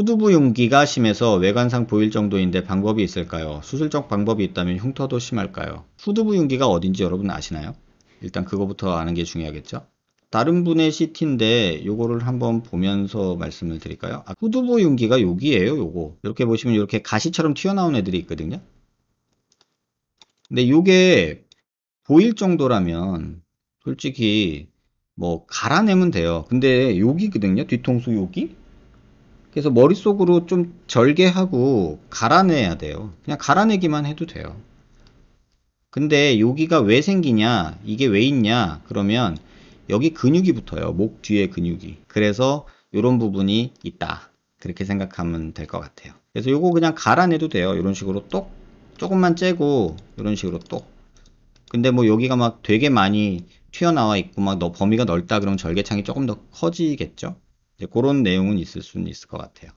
후두부 용기가 심해서 외관상 보일 정도인데 방법이 있을까요? 수술적 방법이 있다면 흉터도 심할까요? 후두부 용기가 어딘지 여러분 아시나요? 일단 그거부터 아는 게 중요하겠죠? 다른 분의 CT인데 요거를 한번 보면서 말씀을 드릴까요? 아, 후두부 용기가 여기예요 요거 이렇게 보시면 이렇게 가시처럼 튀어나온 애들이 있거든요 근데 요게 보일 정도라면 솔직히 뭐 갈아내면 돼요 근데 여기거든요 뒤통수 여기 그래서 머릿속으로 좀 절개하고 갈아내야 돼요. 그냥 갈아내기만 해도 돼요. 근데 여기가 왜 생기냐? 이게 왜 있냐? 그러면 여기 근육이 붙어요. 목 뒤에 근육이. 그래서 이런 부분이 있다. 그렇게 생각하면 될 것 같아요. 그래서 이거 그냥 갈아내도 돼요. 이런 식으로 똑 조금만 째고 이런 식으로 똑. 근데 뭐 여기가 막 되게 많이 튀어나와 있고 막 너 범위가 넓다 그러면 절개창이 조금 더 커지겠죠? 그런 내용은 있을 수는 있을 것 같아요.